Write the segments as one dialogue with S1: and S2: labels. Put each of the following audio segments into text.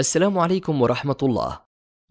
S1: السلام عليكم ورحمة الله.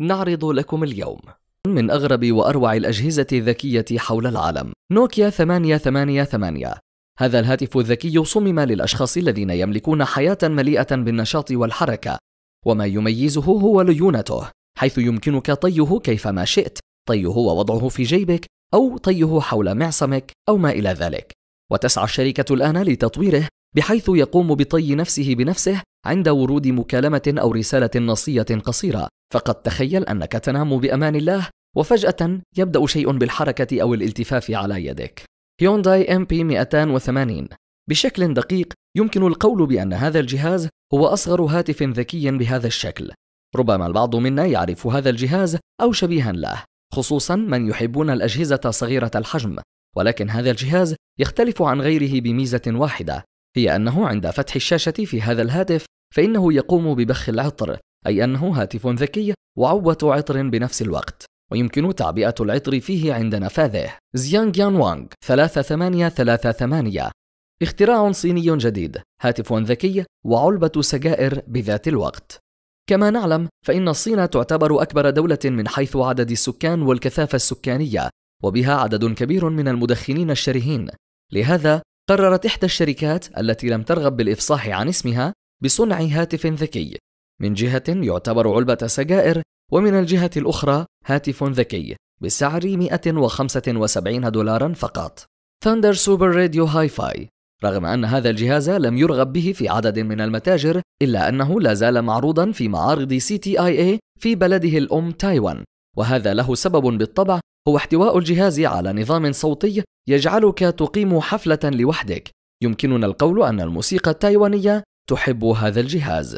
S1: نعرض لكم اليوم من أغرب وأروع الأجهزة الذكية حول العالم، نوكيا 888. هذا الهاتف الذكي صمم للأشخاص الذين يملكون حياة مليئة بالنشاط والحركة، وما يميزه هو ليونته، حيث يمكنك طيه كيفما شئت، طيه ووضعه في جيبك، أو طيه حول معصمك، أو ما إلى ذلك. وتسعى الشركة الآن لتطويره بحيث يقوم بطي نفسه بنفسه عند ورود مكالمة أو رسالة نصية قصيرة، فقد تخيل أنك تنام بأمان الله وفجأة يبدأ شيء بالحركة أو الالتفاف على يدك. هيونداي ام بي 280 بشكل دقيق يمكن القول بأن هذا الجهاز هو أصغر هاتف ذكي بهذا الشكل. ربما البعض منا يعرف هذا الجهاز أو شبيها له، خصوصا من يحبون الأجهزة صغيرة الحجم، ولكن هذا الجهاز يختلف عن غيره بميزة واحدة هي أنه عند فتح الشاشة في هذا الهاتف فإنه يقوم ببخ العطر أي أنه هاتف ذكي وعوة عطر بنفس الوقت ويمكن تعبئة العطر فيه عند نفاذه زيانغ يان وانغ 3838 اختراع صيني جديد هاتف ذكي وعلبة سجائر بذات الوقت كما نعلم فإن الصين تعتبر أكبر دولة من حيث عدد السكان والكثافة السكانية وبها عدد كبير من المدخنين الشرهين لهذا قررت إحدى الشركات التي لم ترغب بالإفصاح عن اسمها بصنع هاتف ذكي من جهة يعتبر علبة سجائر ومن الجهة الأخرى هاتف ذكي بسعر 175 دولارا فقط ثاندر سوبر راديو هاي فاي رغم أن هذا الجهاز لم يرغب به في عدد من المتاجر إلا أنه لا زال معروضا في معارض سي تي آي اي في بلده الأم تايوان وهذا له سبب بالطبع هو احتواء الجهاز على نظام صوتي يجعلك تقيم حفلة لوحدك يمكننا القول أن الموسيقى التايوانية تحب هذا الجهاز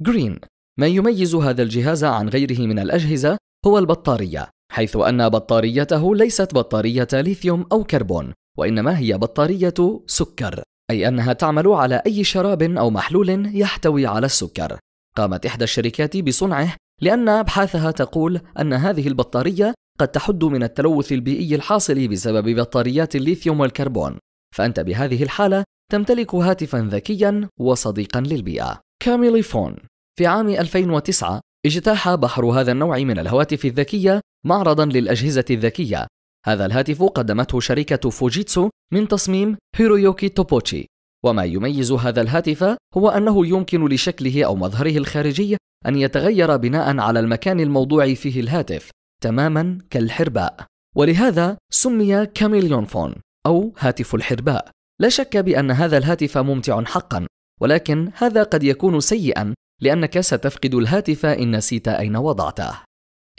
S1: جرين ما يميز هذا الجهاز عن غيره من الأجهزة هو البطارية حيث أن بطاريته ليست بطارية ليثيوم أو كربون وإنما هي بطارية سكر أي أنها تعمل على أي شراب أو محلول يحتوي على السكر قامت إحدى الشركات بصنعه لأن أبحاثها تقول أن هذه البطارية قد تحد من التلوث البيئي الحاصل بسبب بطاريات الليثيوم والكربون فأنت بهذه الحالة تمتلك هاتفا ذكيا وصديقا للبيئة كاميلي فون في عام 2009 اجتاح بحر هذا النوع من الهواتف الذكية معرضا للأجهزة الذكية هذا الهاتف قدمته شركة فوجيتسو من تصميم هيرويوكي توبوتشي وما يميز هذا الهاتف هو أنه يمكن لشكله أو مظهره الخارجي أن يتغير بناء على المكان الموضوع فيه الهاتف تماما كالحرباء ولهذا سمي كاميليون فون أو هاتف الحرباء لا شك بأن هذا الهاتف ممتع حقا ولكن هذا قد يكون سيئا لأنك ستفقد الهاتف إن نسيت أين وضعته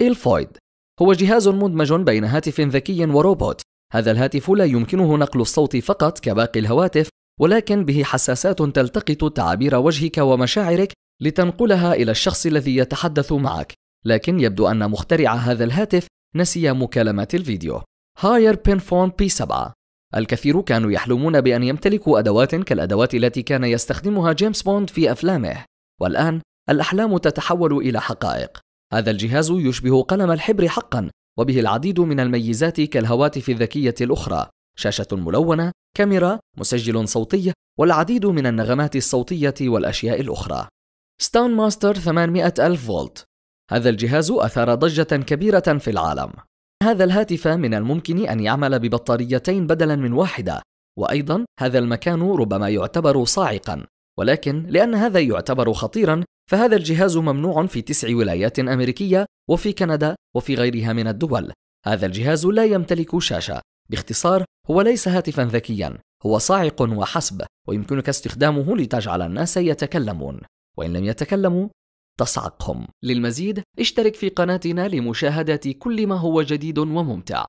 S1: إلفويد هو جهاز مدمج بين هاتف ذكي وروبوت هذا الهاتف لا يمكنه نقل الصوت فقط كباقي الهواتف ولكن به حساسات تلتقط تعابير وجهك ومشاعرك لتنقلها إلى الشخص الذي يتحدث معك لكن يبدو أن مخترع هذا الهاتف نسي مكالمات الفيديو هاير بينفون بي 7 الكثير كانوا يحلمون بأن يمتلكوا أدوات كالأدوات التي كان يستخدمها جيمس بوند في أفلامه والآن الأحلام تتحول إلى حقائق هذا الجهاز يشبه قلم الحبر حقا وبه العديد من الميزات كالهواتف الذكية الأخرى شاشة ملونة، كاميرا، مسجل صوتي، والعديد من النغمات الصوتية والأشياء الأخرى. ستان ماستر 800 ألف فولت هذا الجهاز أثار ضجة كبيرة في العالم هذا الهاتف من الممكن أن يعمل ببطاريتين بدلا من واحدة وأيضا هذا المكان ربما يعتبر صاعقا ولكن لأن هذا يعتبر خطيرا فهذا الجهاز ممنوع في تسع ولايات أمريكية وفي كندا وفي غيرها من الدول هذا الجهاز لا يمتلك شاشة باختصار هو ليس هاتفا ذكيا هو صاعق وحسب ويمكنك استخدامه لتجعل الناس يتكلمون وإن لم يتكلموا تصعقهم للمزيد اشترك في قناتنا لمشاهدة كل ما هو جديد وممتع